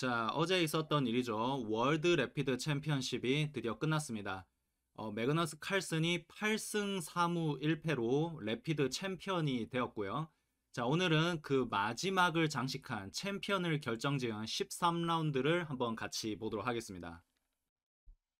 자, 어제 있었던 일이죠. 월드 래피드 챔피언십이 드디어 끝났습니다. 어, 매그너스 칼슨이 8승 3무 1패로 래피드 챔피언이 되었고요. 자, 오늘은 그 마지막을 장식한 챔피언을 결정지은 13라운드를 한번 같이 보도록 하겠습니다.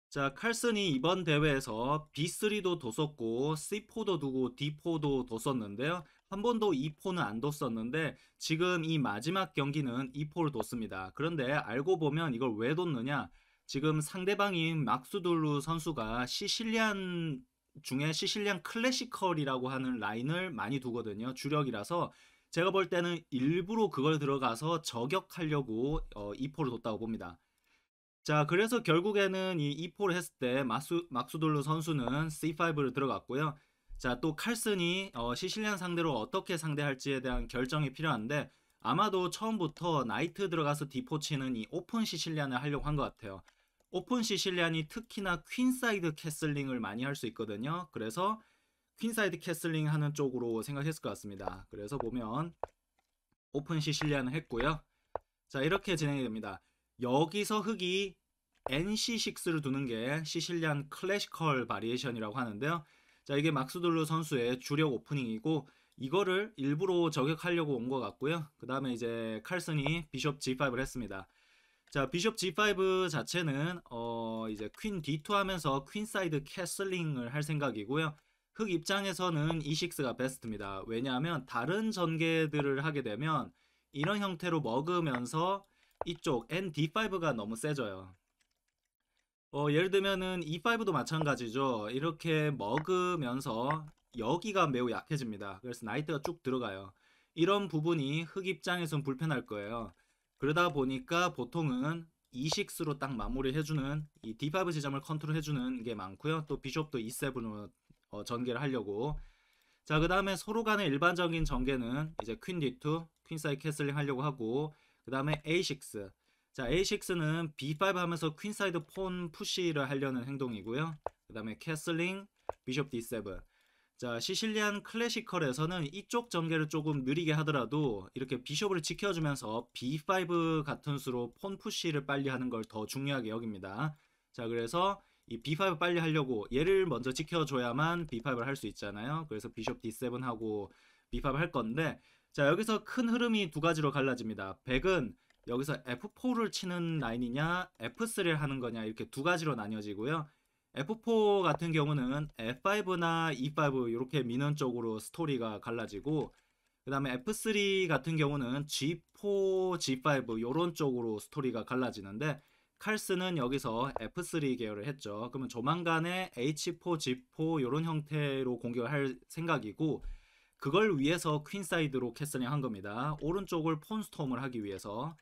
자, 칼슨이 이번 대회에서 B3도 뒀었고, C4도 두고 D4도 뒀었는데요. 한 번도 2포는 안 뒀었는데 지금 이 마지막 경기는 2포를 뒀습니다. 그런데 알고 보면 이걸 왜 뒀느냐? 지금 상대방인 막수둘루 선수가 시실리안 중에 시실리안 클래시컬이라고 하는 라인을 많이 두거든요. 주력이라서 제가 볼 때는 일부러 그걸 들어가서 저격하려고 어, 2포를 뒀다고 봅니다. 자, 그래서 결국에는 이 2포를 했을 때 막수, 막수돌루 선수는 C5를 들어갔고요. 자, 또 칼슨이 어, 시실리안 상대로 어떻게 상대할지에 대한 결정이 필요한데 아마도 처음부터 나이트 들어가서 디포 치는 이 오픈 시실리안을 하려고 한 것 같아요. 오픈 시실리안이 특히나 퀸사이드 캐슬링을 많이 할 수 있거든요. 그래서 퀸사이드 캐슬링 하는 쪽으로 생각했을 것 같습니다. 그래서 보면 오픈 시실리안을 했고요. 자 이렇게 진행이 됩니다. 여기서 흑이 NC6를 두는 게 시실리안 클래시컬 바리에이션이라고 하는데요. 자, 이게 막스돌루 선수의 주력 오프닝이고 이거를 일부러 저격하려고 온 것 같고요. 그 다음에 이제 칼슨이 비숍 G5를 했습니다. 자, 비숍 G5 자체는 어 이제 퀸 D2 하면서 퀸 사이드 캐슬링을 할 생각이고요. 흑 입장에서는 E6가 베스트입니다. 왜냐하면 다른 전개들을 하게 되면 이런 형태로 먹으면서 이쪽 ND5가 너무 세져요. 어, 예를 들면은 E5도 마찬가지죠. 이렇게 먹으면서 여기가 매우 약해집니다. 그래서 나이트가 쭉 들어가요. 이런 부분이 흑 입장에선 불편할 거예요. 그러다 보니까 보통은 E6로 딱 마무리해주는 이 D5 지점을 컨트롤해주는 게 많고요. 또 비숍도 E7으로 어, 전개를 하려고 자, 그 다음에 서로 간의 일반적인 전개는 이제 퀸 D2, 퀸 사이 캐슬링 하려고 하고, 그 다음에 A6, 자, A6는 B5 하면서 퀸사이드 폰 푸시를 하려는 행동이고요. 그 다음에 캐슬링, 비숍 D7. 자, 시실리안 클래시컬에서는 이쪽 전개를 조금 느리게 하더라도 이렇게 비숍을 지켜주면서 B5 같은 수로 폰 푸시를 빨리 하는 걸 더 중요하게 여깁니다. 자, 그래서 이 B5 빨리 하려고 얘를 먼저 지켜줘야만 B5를 할 수 있잖아요. 그래서 비숍 D7 하고 B5 할 건데 자, 여기서 큰 흐름이 두 가지로 갈라집니다. 백은 여기서 F4를 치는 라인이냐 F3를 하는 거냐 이렇게 두 가지로 나뉘어지고요. F4 같은 경우는 F5나 E5 이렇게 민원 쪽으로 스토리가 갈라지고 그 다음에 F3 같은 경우는 G4, G5 이런 쪽으로 스토리가 갈라지는데 칼스는 여기서 F3 계열을 했죠. 그러면 조만간에 H4, G4 이런 형태로 공격을 할 생각이고 그걸 위해서 퀸사이드로 캐슬링 한 겁니다. 오른쪽을 폰스톰을 하기 위해서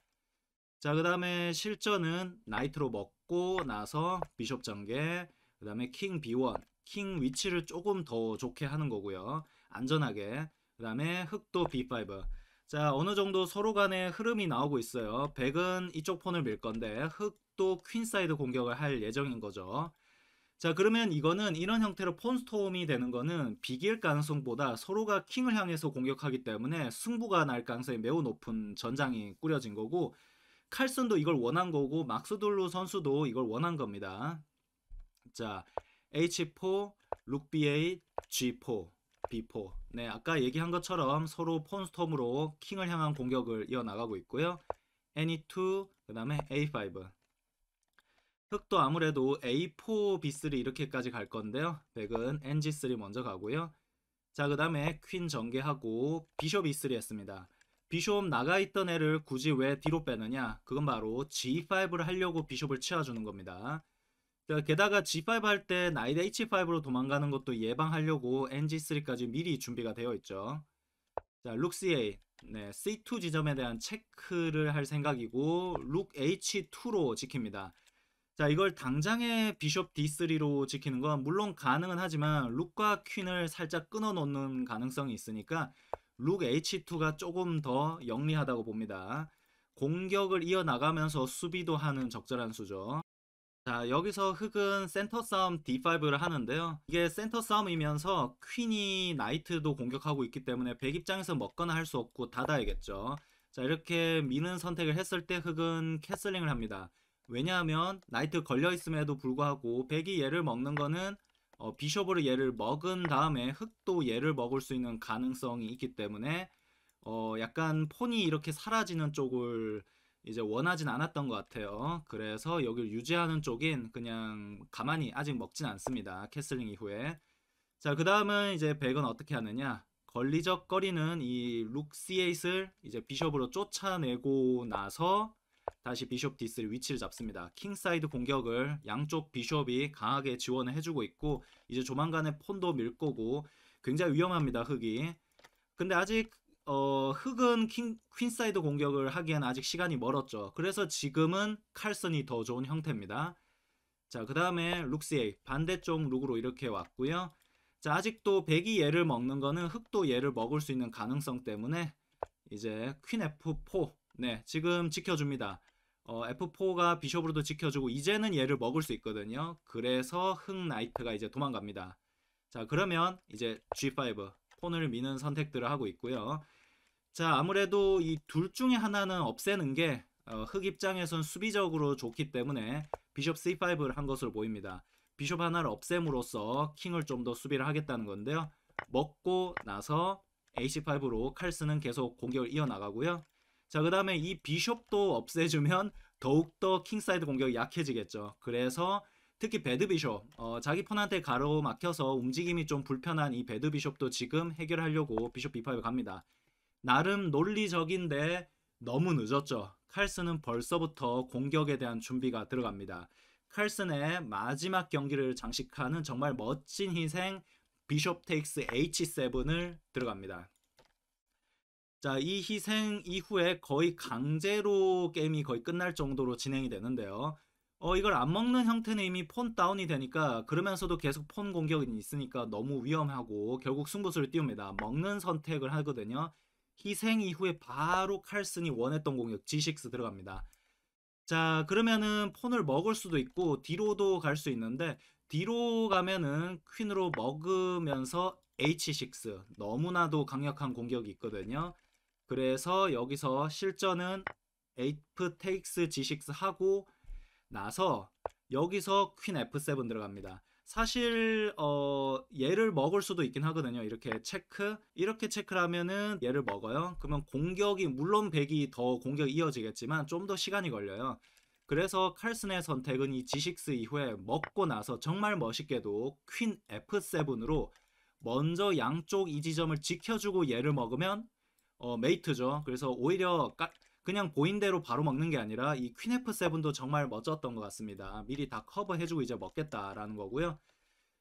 자, 그 다음에 실전은 나이트로 먹고 나서 비숍 전개, 그 다음에 킹 B1, 킹 위치를 조금 더 좋게 하는 거고요. 안전하게. 그 다음에 흑도 B5. 자, 어느 정도 서로 간의 흐름이 나오고 있어요. 백은 이쪽 폰을 밀 건데, 흑도 퀸사이드 공격을 할 예정인 거죠. 자, 그러면 이거는 이런 형태로 폰스톰이 되는 거는 비길 가능성보다 서로가 킹을 향해서 공격하기 때문에 승부가 날 가능성이 매우 높은 전장이 꾸려진 거고, 칼슨도 이걸 원한 거고 막스돌로 선수도 이걸 원한 겁니다. 자, H4, 룩8 G4, B4. 네, 아까 얘기한 것처럼 서로 폰스톰으로 킹을 향한 공격을 이어나가고 있고요. N2, e 그 다음에 A5. 흑도 아무래도 A4, B3 이렇게까지 갈 건데요. 백은 NG3 먼저 가고요. 자, 그 다음에 퀸 전개하고 비숍 b 3 했습니다. 비숍 나가 있던 애를 굳이 왜 뒤로 빼느냐? 그건 바로 G5를 하려고 비숍을 치워주는 겁니다. 게다가 G5 할 때 나이드 H5로 도망가는 것도 예방하려고 NG3까지 미리 준비가 되어 있죠. 자, 룩 CA, 네, C2 지점에 대한 체크를 할 생각이고 룩 H2로 지킵니다. 자, 이걸 당장의 비숍 D3로 지키는 건 물론 가능은 하지만 룩과 퀸을 살짝 끊어 놓는 가능성이 있으니까 룩 H2가 조금 더 영리하다고 봅니다. 공격을 이어나가면서 수비도 하는 적절한 수죠. 자 여기서 흑은 센터 싸움 D5를 하는데요. 이게 센터 싸움이면서 퀸이 나이트도 공격하고 있기 때문에 백 입장에서 먹거나 할 수 없고 닫아야겠죠. 자 이렇게 미는 선택을 했을 때 흑은 캐슬링을 합니다. 왜냐하면 나이트 걸려있음에도 불구하고 백이 얘를 먹는 거는 어, 비숍으로 얘를 먹은 다음에 흑도 얘를 먹을 수 있는 가능성이 있기 때문에 어, 약간 폰이 이렇게 사라지는 쪽을 이제 원하진 않았던 것 같아요. 그래서 여기를 유지하는 쪽인 그냥 가만히 아직 먹진 않습니다. 캐슬링 이후에. 자, 그 다음은 이제 백은 어떻게 하느냐. 걸리적거리는 이룩시 C8을 이제 비숍으로 쫓아내고 나서 다시 비숍 D3 위치를 잡습니다. 킹사이드 공격을 양쪽 비숍이 강하게 지원을 해주고 있고 이제 조만간에 폰도 밀 거고 굉장히 위험합니다. 흑이. 근데 아직 어, 흑은 킹, 퀸사이드 공격을 하기엔 아직 시간이 멀었죠. 그래서 지금은 칼슨이 더 좋은 형태입니다. 자, 그 다음에 룩스에 반대쪽 룩으로 이렇게 왔고요. 자, 아직도 백이 얘를 먹는 거는 흑도 얘를 먹을 수 있는 가능성 때문에 이제 퀸 F4 네, 지금 지켜줍니다. 어, F4가 비숍으로도 지켜주고 이제는 얘를 먹을 수 있거든요. 그래서 흑 나이트가 이제 도망갑니다. 자 그러면 이제 G5 폰을 미는 선택들을 하고 있고요. 자 아무래도 이 둘 중에 하나는 없애는 게 어, 흑 입장에선 수비적으로 좋기 때문에 비숍 C5를 한 것으로 보입니다. 비숍 하나를 없앰으로써 킹을 좀 더 수비를 하겠다는 건데요. 먹고 나서 AC5로 칼스는 계속 공격을 이어나가고요. 자, 그 다음에 이 비숍도 없애주면 더욱더 킹사이드 공격이 약해지겠죠. 그래서 특히 배드비숍, 어, 자기 폰한테 가로막혀서 움직임이 좀 불편한 이 배드비숍도 지금 해결하려고 비숍 B5에 갑니다. 나름 논리적인데 너무 늦었죠. 칼슨은 벌써부터 공격에 대한 준비가 들어갑니다. 칼슨의 마지막 경기를 장식하는 정말 멋진 희생 비숍 테이크스 H7을 들어갑니다. 자, 이 희생 이후에 거의 강제로 게임이 거의 끝날 정도로 진행이 되는데요. 어, 이걸 안 먹는 형태는 이미 폰 다운이 되니까 그러면서도 계속 폰 공격이 있으니까 너무 위험하고 결국 승부수를 띄웁니다. 먹는 선택을 하거든요. 희생 이후에 바로 칼슨이 원했던 공격 G6 들어갑니다. 자 그러면은 폰을 먹을 수도 있고 뒤로도 갈 수 있는데 뒤로 가면은 퀸으로 먹으면서 H6 너무나도 강력한 공격이 있거든요. 그래서 여기서 실전은 에이프 테이크스 지식스 하고 나서 여기서 퀸 F7 들어갑니다. 사실 어 얘를 먹을 수도 있긴 하거든요. 이렇게 체크 이렇게 체크를 하면은 얘를 먹어요. 그러면 공격이 물론 백이 더 공격이 이어지겠지만 좀 더 시간이 걸려요. 그래서 칼슨의 선택은 이 G6 이후에 먹고 나서 정말 멋있게도 퀸 F7으로 먼저 양쪽 이 지점을 지켜주고 얘를 먹으면 어, 메이트죠. 그래서 오히려 까, 그냥 보인대로 바로 먹는 게 아니라 이 퀸 F7도 정말 멋졌던 것 같습니다. 미리 다 커버해주고 이제 먹겠다라는 거고요.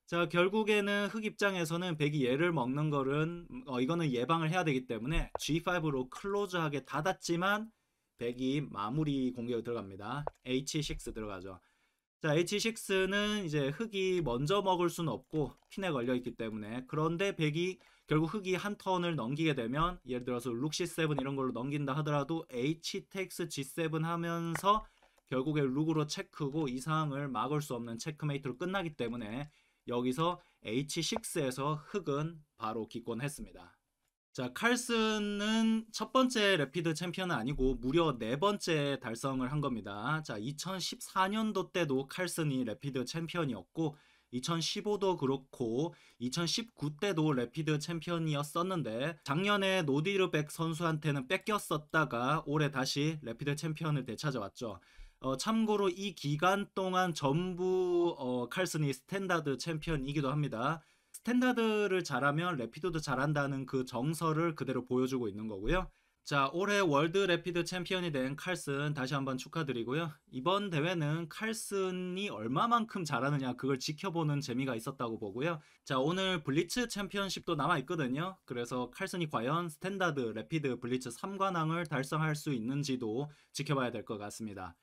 자 결국에는 흑 입장에서는 백이 얘를 먹는 거는 어, 이거는 예방을 해야 되기 때문에 G5로 클로즈하게 닫았지만 백이 마무리 공격에 들어갑니다. H6 들어가죠. 자 H6는 이제 흑이 먼저 먹을 수는 없고 퀸에 걸려 있기 때문에 그런데 백이 결국 흑이 한 턴을 넘기게 되면 예를 들어서 룩시7 이런 걸로 넘긴다 하더라도 H 텍스 G7 하면서 결국에 룩으로 체크고 이상을 막을 수 없는 체크메이트로 끝나기 때문에 여기서 H6에서 흑은 바로 기권했습니다. 자, 칼슨은 첫 번째 래피드 챔피언은 아니고 무려 네 번째 달성을 한 겁니다. 자, 2014년도 때도 칼슨이 래피드 챔피언이었고 2015도 그렇고 2019 때도 래피드 챔피언이었었는데 작년에 노디르백 선수한테는 뺏겼었다가 올해 다시 래피드 챔피언을 되찾아왔죠. 어, 참고로 이 기간 동안 전부 어, 칼슨이 스탠다드 챔피언이기도 합니다. 스탠다드를 잘하면 래피드도 잘한다는 그 정서를 그대로 보여주고 있는 거고요. 자, 올해 월드 래피드 챔피언이 된 칼슨 다시 한번 축하드리고요. 이번 대회는 칼슨이 얼마만큼 잘하느냐 그걸 지켜보는 재미가 있었다고 보고요. 자, 오늘 블리츠 챔피언십도 남아 있거든요. 그래서 칼슨이 과연 스탠다드 래피드 블리츠 3관왕을 달성할 수 있는지도 지켜봐야 될 것 같습니다.